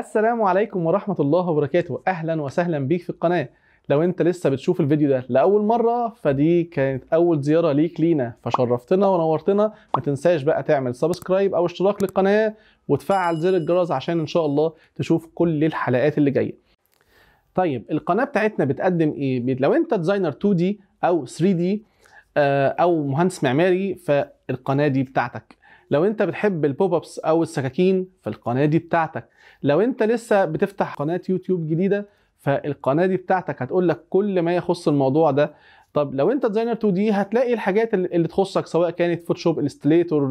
السلام عليكم ورحمة الله وبركاته أهلا وسهلا بيك في القناة لو انت لسه بتشوف الفيديو ده لأول مرة فدي كانت أول زيارة ليك لينا فشرفتنا ونورتنا ما تنساش بقى تعمل سبسكرايب أو اشتراك للقناة وتفعل زر الجرس عشان إن شاء الله تشوف كل الحلقات اللي جاية طيب القناة بتاعتنا بتقدم إيه؟ لو انت ديزاينر 2 d أو 3 d آه، أو مهندس معماري فالقناة دي بتاعتك لو انت بتحب البوب ابس او السكاكين فالقناه دي بتاعتك لو انت لسه بتفتح قناه يوتيوب جديده فالقناه دي بتاعتك هتقول لك كل ما يخص الموضوع ده طب لو انت ديزاينر 2 دي هتلاقي الحاجات اللي تخصك سواء كانت فوتوشوب انستليتور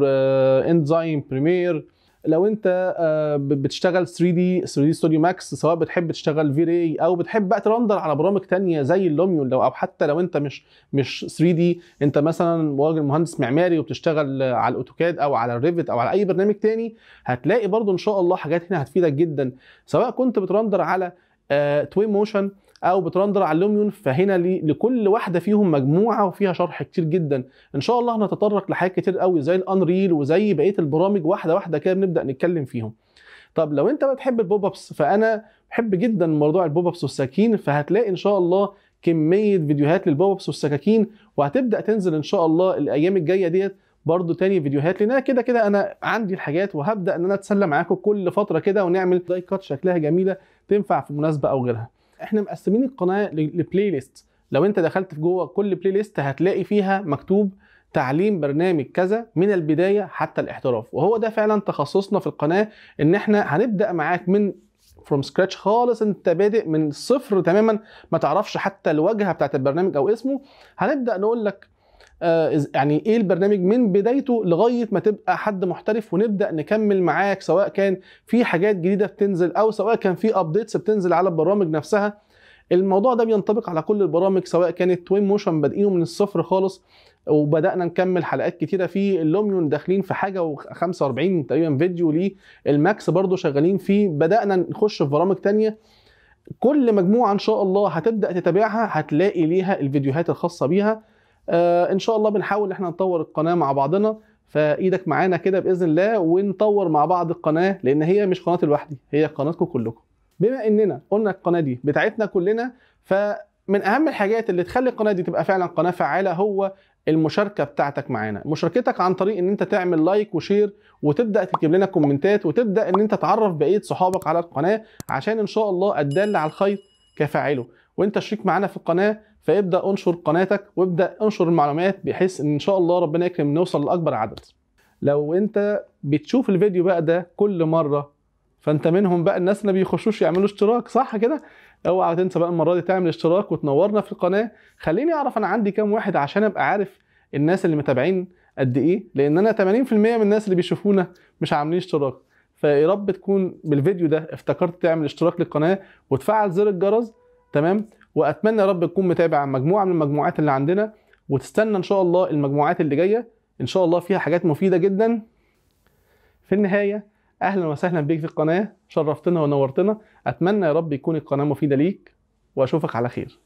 اندزاين بريمير لو انت آه، بتشتغل 3 دي 3 دي ستوديو ماكس سواء بتحب تشتغل في راي او بتحب بقى ترندر على برامج تانية زي اللوميون لو او حتى لو انت مش مش 3 دي انت مثلا راجل مهندس معماري وبتشتغل على الاوتوكاد او على الريفت او على اي برنامج تاني هتلاقي برضو ان شاء الله حاجات هنا هتفيدك جدا سواء كنت بترندر على توين آه، موشن او بترندر على اللوميون فهنا لكل واحده فيهم مجموعه وفيها شرح كتير جدا ان شاء الله هنتطرق لحاجات كتير قوي زي الانريل وزي بقيه البرامج واحده واحده كده بنبدا نتكلم فيهم طب لو انت بتحب البوب ابس فانا بحب جدا موضوع البوب ابس والسكاكين فهتلاقي ان شاء الله كميه فيديوهات للبوب ابس والسكاكين وهتبدا تنزل ان شاء الله الايام الجايه ديت برضه تاني فيديوهات لان كده كده انا عندي الحاجات وهبدا ان انا اتسلى معاكم كل فتره كده ونعمل دايكات شكلها جميله تنفع في مناسبه او غيرها احنا مقسمين القناه لبلاي ليست لو انت دخلت في جوه كل بلاي ليست هتلاقي فيها مكتوب تعليم برنامج كذا من البدايه حتى الاحتراف وهو ده فعلا تخصصنا في القناه ان احنا هنبدا معاك من فروم سكراتش خالص انت بادئ من الصفر تماما ما تعرفش حتى الواجهه بتاعت البرنامج او اسمه هنبدا نقول لك آه، يعني ايه البرنامج من بدايته لغايه ما تبقى حد محترف ونبدا نكمل معاك سواء كان في حاجات جديده بتنزل او سواء كان في ابديتس بتنزل على البرامج نفسها الموضوع ده بينطبق على كل البرامج سواء كانت توين موشن بادئينه من الصفر خالص وبدانا نكمل حلقات كتيره فيه اللوميون داخلين في حاجه و45 تقريبا فيديو ليه الماكس برضو شغالين فيه بدانا نخش في برامج تانية كل مجموعه ان شاء الله هتبدا تتابعها هتلاقي ليها الفيديوهات الخاصه بيها آه، ان شاء الله بنحاول ان احنا نطور القناه مع بعضنا فايدك معانا كده باذن الله ونطور مع بعض القناه لان هي مش قناه لوحدي هي قناتكم كلكم بما اننا قلنا القناه دي بتاعتنا كلنا فمن اهم الحاجات اللي تخلي القناه دي تبقى فعلا قناه فعاله هو المشاركه بتاعتك معانا مشاركتك عن طريق ان انت تعمل لايك وشير وتبدا تكتب لنا كومنتات وتبدا ان انت تعرف بقيه صحابك على القناه عشان ان شاء الله الدال على الخير كفاعله وانت شريك معانا في القناه فابدا انشر قناتك وابدا انشر المعلومات بحيث ان, شاء الله ربنا يكرم نوصل لاكبر عدد لو انت بتشوف الفيديو بقى ده كل مره فانت منهم بقى الناس اللي بيخشوش يعملوا اشتراك صح كده اوعى تنسى بقى المره دي تعمل اشتراك وتنورنا في القناه خليني اعرف انا عندي كام واحد عشان ابقى عارف الناس اللي متابعين قد ايه لان انا 80% من الناس اللي بيشوفونا مش عاملين اشتراك فيا رب تكون بالفيديو ده افتكرت تعمل اشتراك للقناه وتفعل زر الجرس تمام واتمنى يا رب تكون متابع مجموعه من المجموعات اللي عندنا وتستنى ان شاء الله المجموعات اللي جايه ان شاء الله فيها حاجات مفيده جدا في النهايه اهلا وسهلا بيك في القناه شرفتنا ونورتنا اتمنى يا رب يكون القناه مفيده ليك واشوفك على خير